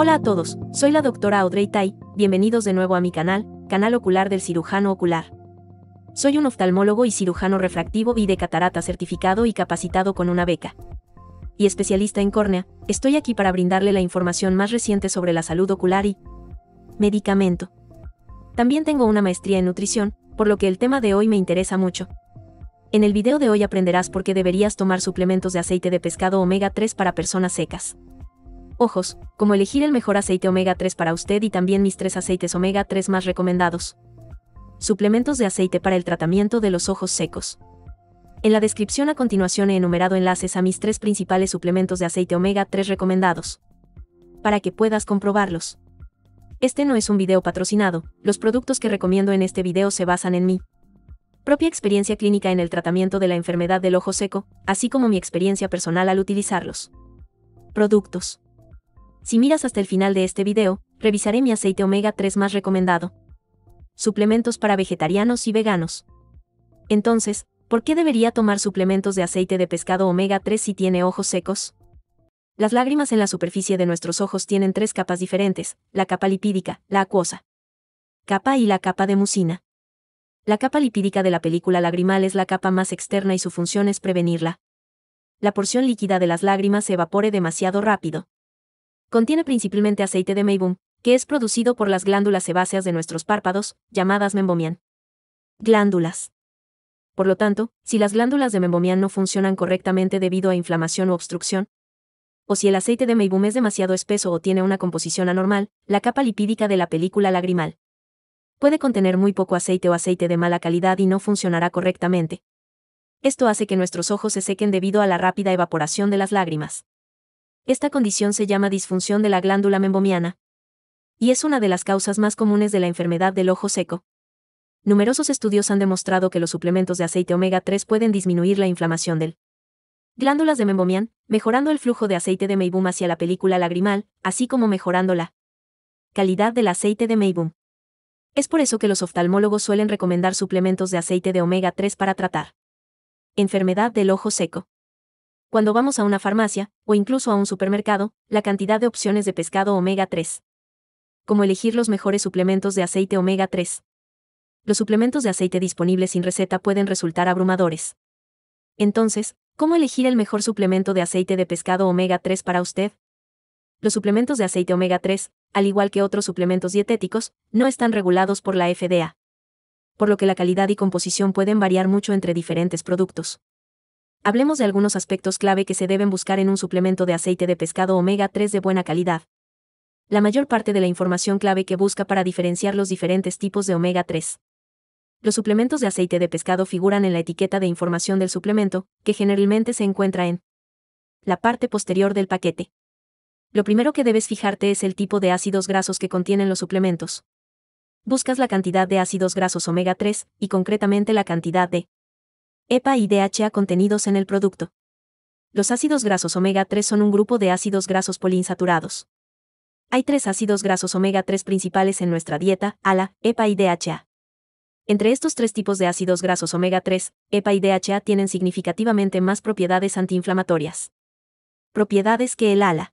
Hola a todos, soy la doctora Audrey Tai, bienvenidos de nuevo a mi canal, Canal Ocular del Cirujano Ocular. Soy un oftalmólogo y cirujano refractivo y de catarata certificado y capacitado con una beca. Y especialista en córnea, estoy aquí para brindarle la información más reciente sobre la salud ocular y medicamento. También tengo una maestría en nutrición, por lo que el tema de hoy me interesa mucho. En el video de hoy aprenderás por qué deberías tomar suplementos de aceite de pescado omega 3 para personas secas ojos, como elegir el mejor aceite omega 3 para usted y también mis tres aceites omega 3 más recomendados. Suplementos de aceite para el tratamiento de los ojos secos. En la descripción a continuación he enumerado enlaces a mis tres principales suplementos de aceite omega 3 recomendados. Para que puedas comprobarlos. Este no es un video patrocinado, los productos que recomiendo en este video se basan en mi propia experiencia clínica en el tratamiento de la enfermedad del ojo seco, así como mi experiencia personal al utilizarlos. Productos. Si miras hasta el final de este video, revisaré mi aceite omega 3 más recomendado. Suplementos para vegetarianos y veganos. Entonces, ¿por qué debería tomar suplementos de aceite de pescado omega 3 si tiene ojos secos? Las lágrimas en la superficie de nuestros ojos tienen tres capas diferentes, la capa lipídica, la acuosa capa y la capa de mucina. La capa lipídica de la película lagrimal es la capa más externa y su función es prevenirla. La porción líquida de las lágrimas se evapore demasiado rápido. Contiene principalmente aceite de meibum, que es producido por las glándulas sebáceas de nuestros párpados, llamadas membomian. Glándulas. Por lo tanto, si las glándulas de membomian no funcionan correctamente debido a inflamación u obstrucción, o si el aceite de meibum es demasiado espeso o tiene una composición anormal, la capa lipídica de la película lagrimal puede contener muy poco aceite o aceite de mala calidad y no funcionará correctamente. Esto hace que nuestros ojos se sequen debido a la rápida evaporación de las lágrimas. Esta condición se llama disfunción de la glándula membomiana. Y es una de las causas más comunes de la enfermedad del ojo seco. Numerosos estudios han demostrado que los suplementos de aceite omega 3 pueden disminuir la inflamación del glándulas de membomian, mejorando el flujo de aceite de meibum hacia la película lagrimal, así como mejorando la calidad del aceite de meibum. Es por eso que los oftalmólogos suelen recomendar suplementos de aceite de omega 3 para tratar enfermedad del ojo seco. Cuando vamos a una farmacia, o incluso a un supermercado, la cantidad de opciones de pescado omega 3. Cómo elegir los mejores suplementos de aceite omega 3. Los suplementos de aceite disponibles sin receta pueden resultar abrumadores. Entonces, ¿cómo elegir el mejor suplemento de aceite de pescado omega 3 para usted? Los suplementos de aceite omega 3, al igual que otros suplementos dietéticos, no están regulados por la FDA. Por lo que la calidad y composición pueden variar mucho entre diferentes productos. Hablemos de algunos aspectos clave que se deben buscar en un suplemento de aceite de pescado omega 3 de buena calidad. La mayor parte de la información clave que busca para diferenciar los diferentes tipos de omega 3. Los suplementos de aceite de pescado figuran en la etiqueta de información del suplemento, que generalmente se encuentra en la parte posterior del paquete. Lo primero que debes fijarte es el tipo de ácidos grasos que contienen los suplementos. Buscas la cantidad de ácidos grasos omega 3, y concretamente la cantidad de EPA y DHA contenidos en el producto. Los ácidos grasos omega 3 son un grupo de ácidos grasos poliinsaturados. Hay tres ácidos grasos omega 3 principales en nuestra dieta, ALA, EPA y DHA. Entre estos tres tipos de ácidos grasos omega 3, EPA y DHA tienen significativamente más propiedades antiinflamatorias. Propiedades que el ALA.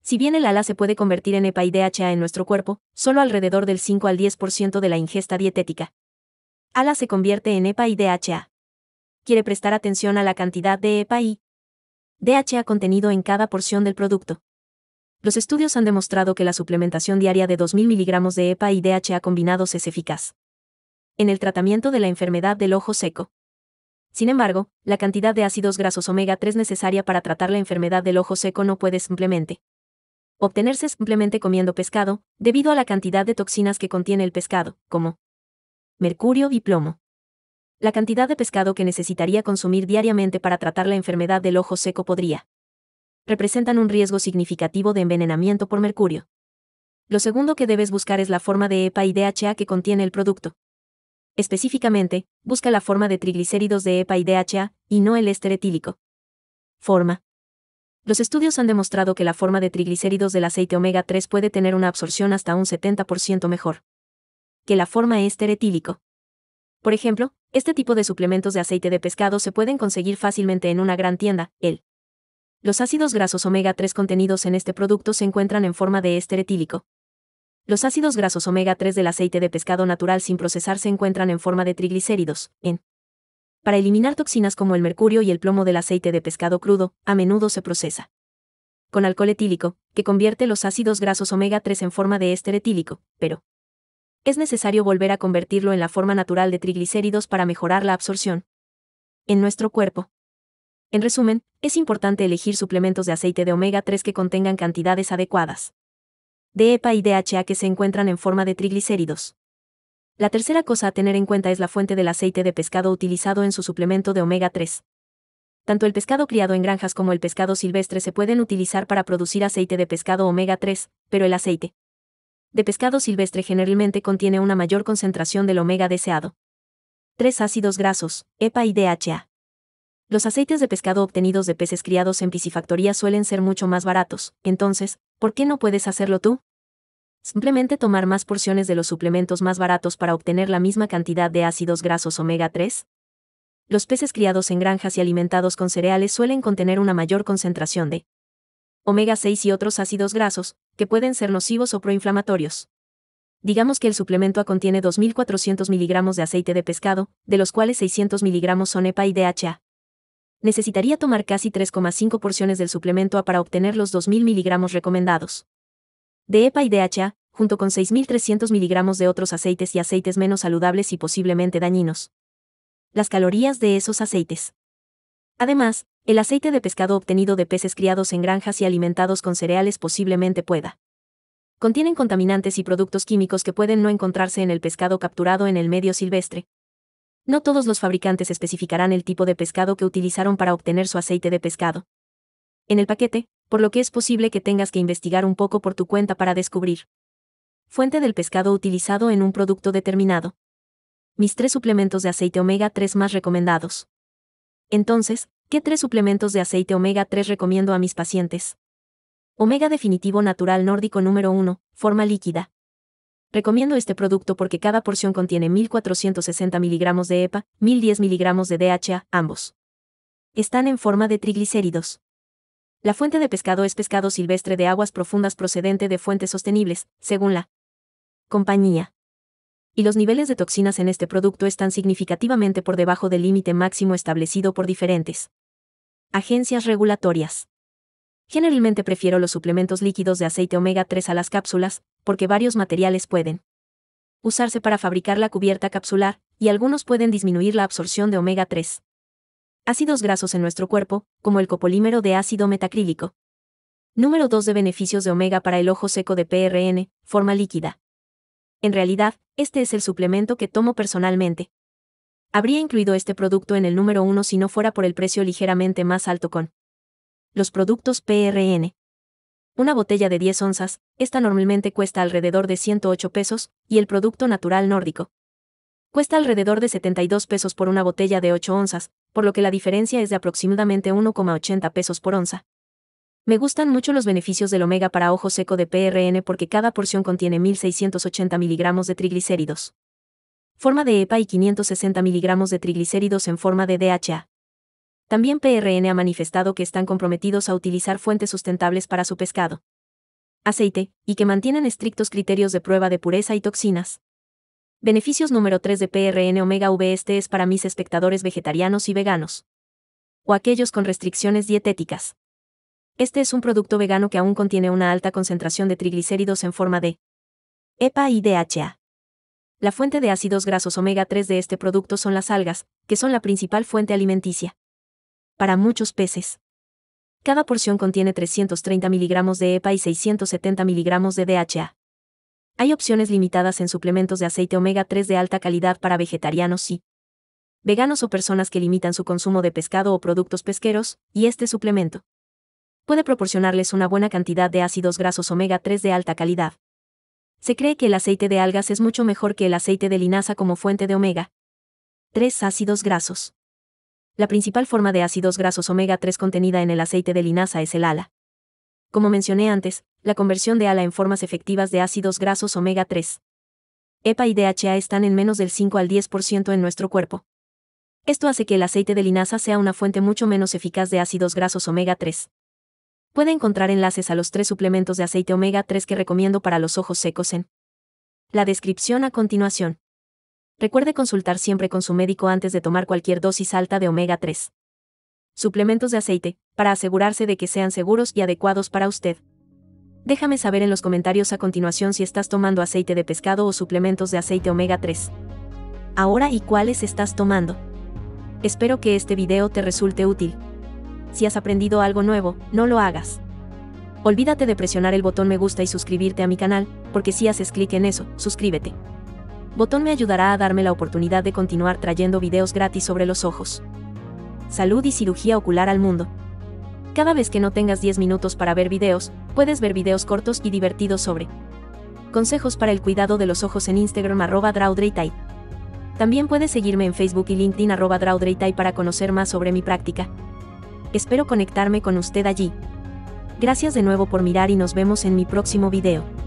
Si bien el ALA se puede convertir en EPA y DHA en nuestro cuerpo, solo alrededor del 5 al 10% de la ingesta dietética. ALA se convierte en EPA y DHA quiere prestar atención a la cantidad de EPA y DHA contenido en cada porción del producto. Los estudios han demostrado que la suplementación diaria de 2.000 miligramos de EPA y DHA combinados es eficaz en el tratamiento de la enfermedad del ojo seco. Sin embargo, la cantidad de ácidos grasos omega 3 necesaria para tratar la enfermedad del ojo seco no puede simplemente obtenerse simplemente comiendo pescado, debido a la cantidad de toxinas que contiene el pescado, como mercurio y plomo la cantidad de pescado que necesitaría consumir diariamente para tratar la enfermedad del ojo seco podría. Representan un riesgo significativo de envenenamiento por mercurio. Lo segundo que debes buscar es la forma de EPA y DHA que contiene el producto. Específicamente, busca la forma de triglicéridos de EPA y DHA, y no el éster etílico. Forma. Los estudios han demostrado que la forma de triglicéridos del aceite omega 3 puede tener una absorción hasta un 70% mejor que la forma éster etílico. Por ejemplo, este tipo de suplementos de aceite de pescado se pueden conseguir fácilmente en una gran tienda, el. Los ácidos grasos omega 3 contenidos en este producto se encuentran en forma de éster etílico. Los ácidos grasos omega 3 del aceite de pescado natural sin procesar se encuentran en forma de triglicéridos, en. Para eliminar toxinas como el mercurio y el plomo del aceite de pescado crudo, a menudo se procesa con alcohol etílico, que convierte los ácidos grasos omega 3 en forma de éster etílico, pero es necesario volver a convertirlo en la forma natural de triglicéridos para mejorar la absorción en nuestro cuerpo. En resumen, es importante elegir suplementos de aceite de omega 3 que contengan cantidades adecuadas de EPA y DHA que se encuentran en forma de triglicéridos. La tercera cosa a tener en cuenta es la fuente del aceite de pescado utilizado en su suplemento de omega 3. Tanto el pescado criado en granjas como el pescado silvestre se pueden utilizar para producir aceite de pescado omega 3, pero el aceite de pescado silvestre generalmente contiene una mayor concentración del omega deseado. 3 ácidos grasos, EPA y DHA. Los aceites de pescado obtenidos de peces criados en piscifactoría suelen ser mucho más baratos, entonces, ¿por qué no puedes hacerlo tú? Simplemente tomar más porciones de los suplementos más baratos para obtener la misma cantidad de ácidos grasos omega 3. Los peces criados en granjas y alimentados con cereales suelen contener una mayor concentración de omega 6 y otros ácidos grasos, que pueden ser nocivos o proinflamatorios. Digamos que el suplemento A contiene 2.400 miligramos de aceite de pescado, de los cuales 600 miligramos son EPA y DHA. Necesitaría tomar casi 3,5 porciones del suplemento A para obtener los 2.000 miligramos recomendados. De EPA y DHA, junto con 6.300 miligramos de otros aceites y aceites menos saludables y posiblemente dañinos. Las calorías de esos aceites. Además, el aceite de pescado obtenido de peces criados en granjas y alimentados con cereales posiblemente pueda. Contienen contaminantes y productos químicos que pueden no encontrarse en el pescado capturado en el medio silvestre. No todos los fabricantes especificarán el tipo de pescado que utilizaron para obtener su aceite de pescado. En el paquete, por lo que es posible que tengas que investigar un poco por tu cuenta para descubrir. Fuente del pescado utilizado en un producto determinado. Mis tres suplementos de aceite omega 3 más recomendados. Entonces, ¿Qué tres suplementos de aceite omega 3 recomiendo a mis pacientes? Omega Definitivo Natural Nórdico número 1, forma líquida. Recomiendo este producto porque cada porción contiene 1460 miligramos de EPA, 1010 miligramos de DHA, ambos. Están en forma de triglicéridos. La fuente de pescado es pescado silvestre de aguas profundas procedente de fuentes sostenibles, según la compañía y los niveles de toxinas en este producto están significativamente por debajo del límite máximo establecido por diferentes Agencias regulatorias. Generalmente prefiero los suplementos líquidos de aceite omega 3 a las cápsulas, porque varios materiales pueden usarse para fabricar la cubierta capsular, y algunos pueden disminuir la absorción de omega 3. Ácidos grasos en nuestro cuerpo, como el copolímero de ácido metacrílico. Número 2 de beneficios de omega para el ojo seco de PRN, forma líquida. En realidad, este es el suplemento que tomo personalmente, habría incluido este producto en el número 1 si no fuera por el precio ligeramente más alto con los productos PRN. Una botella de 10 onzas, esta normalmente cuesta alrededor de 108 pesos, y el producto natural nórdico. Cuesta alrededor de 72 pesos por una botella de 8 onzas, por lo que la diferencia es de aproximadamente 1,80 pesos por onza. Me gustan mucho los beneficios del omega para ojo seco de PRN porque cada porción contiene 1680 miligramos de triglicéridos forma de EPA y 560 miligramos de triglicéridos en forma de DHA. También PRN ha manifestado que están comprometidos a utilizar fuentes sustentables para su pescado, aceite, y que mantienen estrictos criterios de prueba de pureza y toxinas. Beneficios número 3 de PRN Omega V este es para mis espectadores vegetarianos y veganos. O aquellos con restricciones dietéticas. Este es un producto vegano que aún contiene una alta concentración de triglicéridos en forma de EPA y DHA. La fuente de ácidos grasos omega 3 de este producto son las algas, que son la principal fuente alimenticia. Para muchos peces. Cada porción contiene 330 miligramos de EPA y 670 miligramos de DHA. Hay opciones limitadas en suplementos de aceite omega 3 de alta calidad para vegetarianos y veganos o personas que limitan su consumo de pescado o productos pesqueros, y este suplemento puede proporcionarles una buena cantidad de ácidos grasos omega 3 de alta calidad se cree que el aceite de algas es mucho mejor que el aceite de linaza como fuente de omega. 3 ácidos grasos. La principal forma de ácidos grasos omega 3 contenida en el aceite de linaza es el ala. Como mencioné antes, la conversión de ala en formas efectivas de ácidos grasos omega 3. EPA y DHA están en menos del 5 al 10% en nuestro cuerpo. Esto hace que el aceite de linaza sea una fuente mucho menos eficaz de ácidos grasos omega 3 puede encontrar enlaces a los tres suplementos de aceite omega 3 que recomiendo para los ojos secos en la descripción a continuación. Recuerde consultar siempre con su médico antes de tomar cualquier dosis alta de omega 3. Suplementos de aceite, para asegurarse de que sean seguros y adecuados para usted. Déjame saber en los comentarios a continuación si estás tomando aceite de pescado o suplementos de aceite omega 3. Ahora y cuáles estás tomando. Espero que este video te resulte útil si has aprendido algo nuevo, no lo hagas. Olvídate de presionar el botón me gusta y suscribirte a mi canal, porque si haces clic en eso, suscríbete. Botón me ayudará a darme la oportunidad de continuar trayendo videos gratis sobre los ojos. Salud y cirugía ocular al mundo. Cada vez que no tengas 10 minutos para ver videos, puedes ver videos cortos y divertidos sobre consejos para el cuidado de los ojos en Instagram arroba También puedes seguirme en Facebook y LinkedIn arroba para conocer más sobre mi práctica espero conectarme con usted allí. Gracias de nuevo por mirar y nos vemos en mi próximo video.